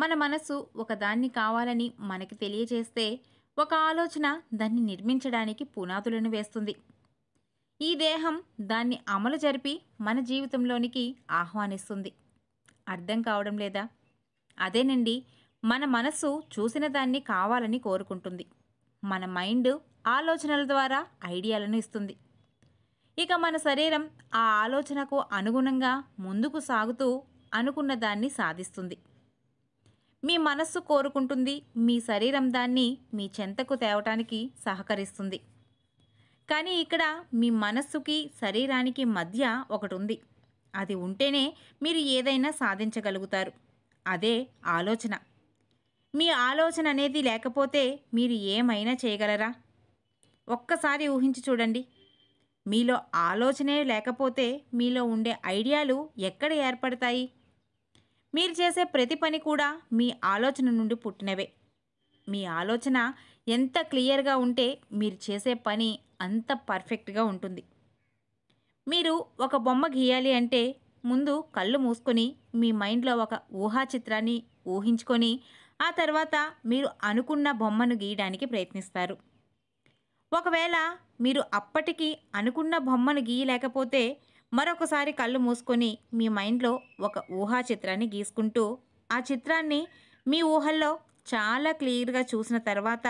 మన మనసు ఒకదాన్ని కావాలని మనకి తెలియజేస్తే ఒక ఆలోచన దాన్ని నిర్మించడానికి పునాదులను వేస్తుంది ఈ దేహం దాన్ని అమలు జరిపి మన జీవితంలోనికి ఆహ్వానిస్తుంది అర్థం కావడం లేదా అదేనండి మన మనస్సు చూసిన దాన్ని కావాలని కోరుకుంటుంది మన మైండ్ ఆలోచనల ద్వారా ఐడియాలను ఇస్తుంది ఇక మన శరీరం ఆ ఆలోచనకు అనుగుణంగా ముందుకు సాగుతూ అనుకున్న దాన్ని సాధిస్తుంది మీ మనస్సు కోరుకుంటుంది మీ శరీరం దాన్ని మీ చెంతకు తేవటానికి సహకరిస్తుంది కానీ ఇక్కడ మీ మనస్సుకి శరీరానికి మధ్య ఒకటి ఉంది అది ఉంటేనే మీరు ఏదైనా సాధించగలుగుతారు అదే ఆలోచన మీ ఆలోచన అనేది లేకపోతే మీరు ఏమైనా చేయగలరా ఒక్కసారి ఊహించి చూడండి మీలో ఆలోచనే లేకపోతే మీలో ఉండే ఐడియాలు ఎక్కడ ఏర్పడతాయి మీరు చేసే ప్రతి పని కూడా మీ ఆలోచన నుండి పుట్టినవే మీ ఆలోచన ఎంత క్లియర్గా ఉంటే మీరు చేసే పని అంత పర్ఫెక్ట్గా ఉంటుంది మీరు ఒక బొమ్మ గీయాలి అంటే ముందు కళ్ళు మూసుకొని మీ మైండ్లో ఒక ఊహా చిత్రాన్ని ఊహించుకొని ఆ తర్వాత మీరు అనుకున్న బొమ్మను గీయడానికి ప్రయత్నిస్తారు ఒకవేళ మీరు అప్పటికి అనుకున్న బొమ్మను గీయలేకపోతే మరొకసారి కళ్ళు మూసుకొని మీ మైండ్లో ఒక ఊహా చిత్రాన్ని గీసుకుంటూ ఆ చిత్రాన్ని మీ ఊహల్లో చాలా క్లియర్గా చూసిన తర్వాత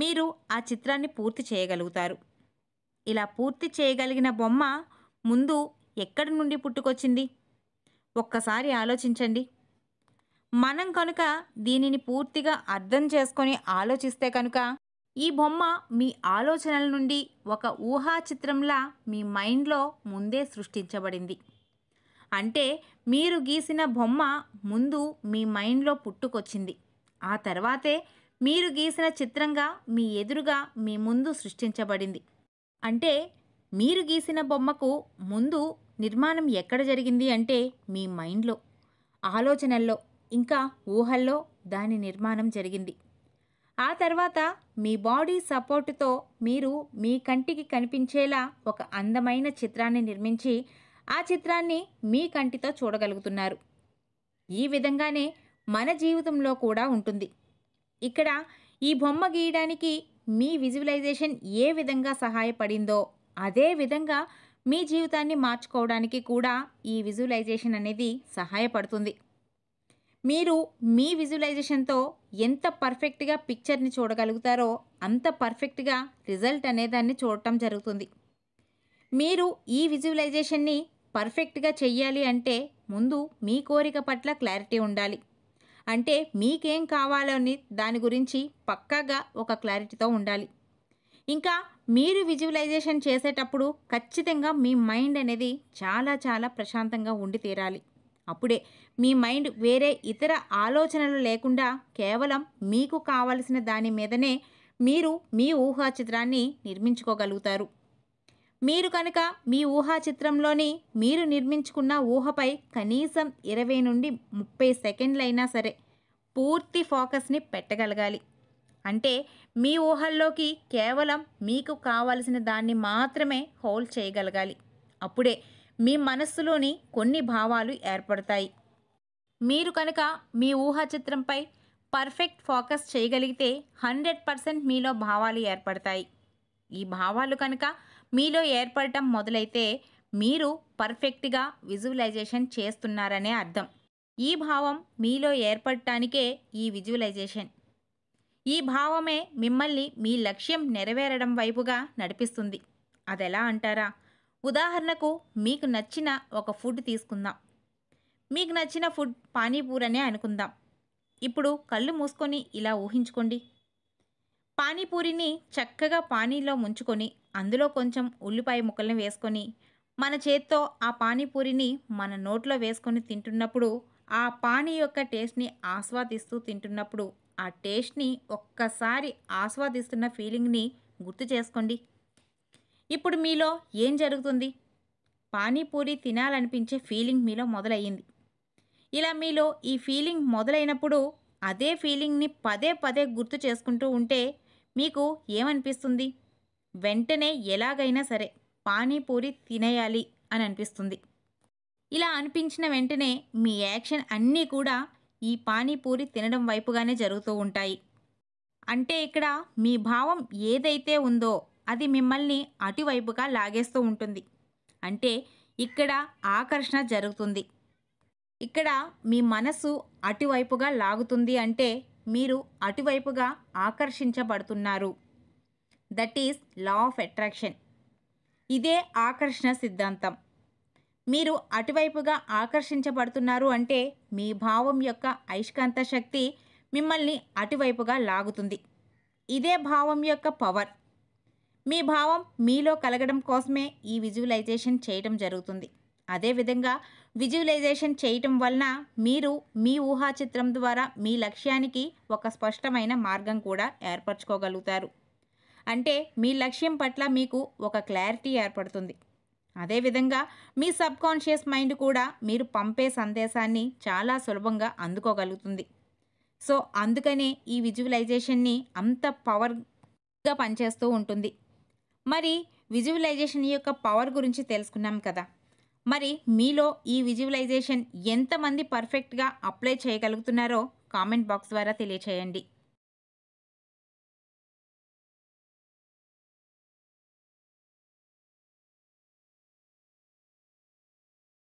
మీరు ఆ చిత్రాన్ని పూర్తి చేయగలుగుతారు ఇలా పూర్తి చేయగలిగిన బొమ్మ ముందు ఎక్కడి నుండి పుట్టుకొచ్చింది ఒక్కసారి ఆలోచించండి మనం కనుక దీనిని పూర్తిగా అర్థం చేసుకొని ఆలోచిస్తే కనుక ఈ బొమ్మ మీ ఆలోచనల నుండి ఒక ఊహా చిత్రంలా మీ మైండ్లో ముందే సృష్టించబడింది అంటే మీరు గీసిన బొమ్మ ముందు మీ మైండ్లో పుట్టుకొచ్చింది ఆ తర్వాతే మీరు గీసిన చిత్రంగా మీ ఎదురుగా మీ ముందు సృష్టించబడింది అంటే మీరు గీసిన బొమ్మకు ముందు నిర్మాణం ఎక్కడ జరిగింది అంటే మీ మైండ్లో ఆలోచనల్లో ఇంకా ఊహల్లో దాని నిర్మాణం జరిగింది ఆ తర్వాత మీ బాడీ సపోర్టుతో మీరు మీ కంటికి కనిపించేలా ఒక అందమైన చిత్రాన్ని నిర్మించి ఆ చిత్రాన్ని మీ కంటితో చూడగలుగుతున్నారు ఈ విధంగానే మన జీవితంలో కూడా ఉంటుంది ఇక్కడ ఈ బొమ్మ గీయడానికి మీ విజువలైజేషన్ ఏ విధంగా సహాయపడిందో అదే విధంగా మీ జీవితాన్ని మార్చుకోవడానికి కూడా ఈ విజువలైజేషన్ అనేది సహాయపడుతుంది మీరు మీ విజువలైజేషన్తో ఎంత పర్ఫెక్ట్గా పిక్చర్ని చూడగలుగుతారో అంత పర్ఫెక్ట్గా రిజల్ట్ అనేదాన్ని చూడటం జరుగుతుంది మీరు ఈ విజువలైజేషన్ని పర్ఫెక్ట్గా చెయ్యాలి అంటే ముందు మీ కోరిక పట్ల క్లారిటీ ఉండాలి అంటే మీకేం కావాలని దాని గురించి పక్కాగా ఒక క్లారిటీతో ఉండాలి ఇంకా మీరు విజువలైజేషన్ చేసేటప్పుడు ఖచ్చితంగా మీ మైండ్ అనేది చాలా చాలా ప్రశాంతంగా ఉండి తీరాలి అప్పుడే మీ మైండ్ వేరే ఇతర ఆలోచనలు లేకుండా కేవలం మీకు కావలసిన దాని మీదనే మీరు మీ ఊహా చిత్రాన్ని నిర్మించుకోగలుగుతారు మీరు కనుక మీ ఊహా చిత్రంలోని మీరు నిర్మించుకున్న ఊహపై కనీసం ఇరవై నుండి ముప్పై సెకండ్లైనా సరే పూర్తి ఫోకస్ని పెట్టగలగాలి అంటే మీ ఊహల్లోకి కేవలం మీకు కావలసిన దాన్ని మాత్రమే హోల్డ్ చేయగలగాలి అప్పుడే మీ మనస్సులోని కొన్ని భావాలు ఏర్పడతాయి మీరు కనుక మీ ఊహా చిత్రంపై పర్ఫెక్ట్ ఫోకస్ చేయగలిగితే హండ్రెడ్ పర్సెంట్ మీలో భావాలు ఏర్పడతాయి ఈ భావాలు కనుక మీలో ఏర్పడటం మొదలైతే మీరు పర్ఫెక్ట్గా విజువలైజేషన్ చేస్తున్నారనే అర్థం ఈ భావం మీలో ఏర్పడటానికే ఈ విజువలైజేషన్ ఈ భావమే మిమ్మల్ని మీ లక్ష్యం నెరవేరడం వైపుగా నడిపిస్తుంది అది ఎలా అంటారా ఉదాహరణకు మీకు నచ్చిన ఒక ఫుడ్ తీసుకుందాం మీకు నచ్చిన ఫుడ్ పానీపూరనే అనుకుందాం ఇప్పుడు కళ్ళు మూసుకొని ఇలా ఊహించుకోండి పానీపూరిని చక్కగా పానీలో ముంచుకొని అందులో కొంచెం ఉల్లిపాయ ముక్కల్ని వేసుకొని మన చేత్తో ఆ పానీపూరిని మన నోట్లో వేసుకొని తింటున్నప్పుడు ఆ పానీ యొక్క టేస్ట్ని ఆస్వాదిస్తూ తింటున్నప్పుడు ఆ టేస్ట్ని ఒక్కసారి ఆస్వాదిస్తున్న ఫీలింగ్ని గుర్తు చేసుకోండి ఇప్పుడు మీలో ఏం జరుగుతుంది పానీపూరి తినాలనిపించే ఫీలింగ్ మీలో మొదలయ్యింది ఇలా మీలో ఈ ఫీలింగ్ మొదలైనప్పుడు అదే ఫీలింగ్ని పదే పదే గుర్తు చేసుకుంటూ ఉంటే మీకు ఏమనిపిస్తుంది వెంటనే ఎలాగైనా సరే పానీపూరి తినేయాలి అని అనిపిస్తుంది ఇలా అనిపించిన వెంటనే మీ యాక్షన్ అన్నీ కూడా ఈ పానీపూరి తినడం వైపుగానే జరుగుతూ ఉంటాయి అంటే ఇక్కడ మీ భావం ఏదైతే ఉందో అది మిమ్మల్ని అటువైపుగా లాగేస్తూ ఉంటుంది అంటే ఇక్కడ ఆకర్షణ జరుగుతుంది ఇక్కడ మీ మనసు అటువైపుగా లాగుతుంది అంటే మీరు అటువైపుగా ఆకర్షించబడుతున్నారు that is law of attraction ఇదే ఆకర్షణ సిద్ధాంతం మీరు అటువైపుగా ఆకర్షించబడుతున్నారు అంటే మీ భావం యొక్క ఐష్కాంత శక్తి మిమ్మల్ని అటువైపుగా లాగుతుంది ఇదే భావం యొక్క పవర్ మీ భావం మీలో కలగడం కోసమే ఈ విజువలైజేషన్ చేయటం జరుగుతుంది అదేవిధంగా విజువలైజేషన్ చేయటం వలన మీరు మీ ఊహా చిత్రం ద్వారా మీ లక్ష్యానికి ఒక స్పష్టమైన మార్గం కూడా ఏర్పరచుకోగలుగుతారు అంటే మీ లక్ష్యం పట్ల మీకు ఒక క్లారిటీ ఏర్పడుతుంది అదేవిధంగా మీ సబ్కాన్షియస్ మైండ్ కూడా మీరు పంపే సందేశాన్ని చాలా సులభంగా అందుకోగలుగుతుంది సో అందుకనే ఈ విజువలైజేషన్ని అంత పవర్గా పనిచేస్తూ ఉంటుంది మరి విజువలైజేషన్ యొక్క పవర్ గురించి తెలుసుకున్నాం కదా మరి మీలో ఈ విజువలైజేషన్ ఎంతమంది పర్ఫెక్ట్గా అప్లై చేయగలుగుతున్నారో కామెంట్ బాక్స్ ద్వారా తెలియచేయండి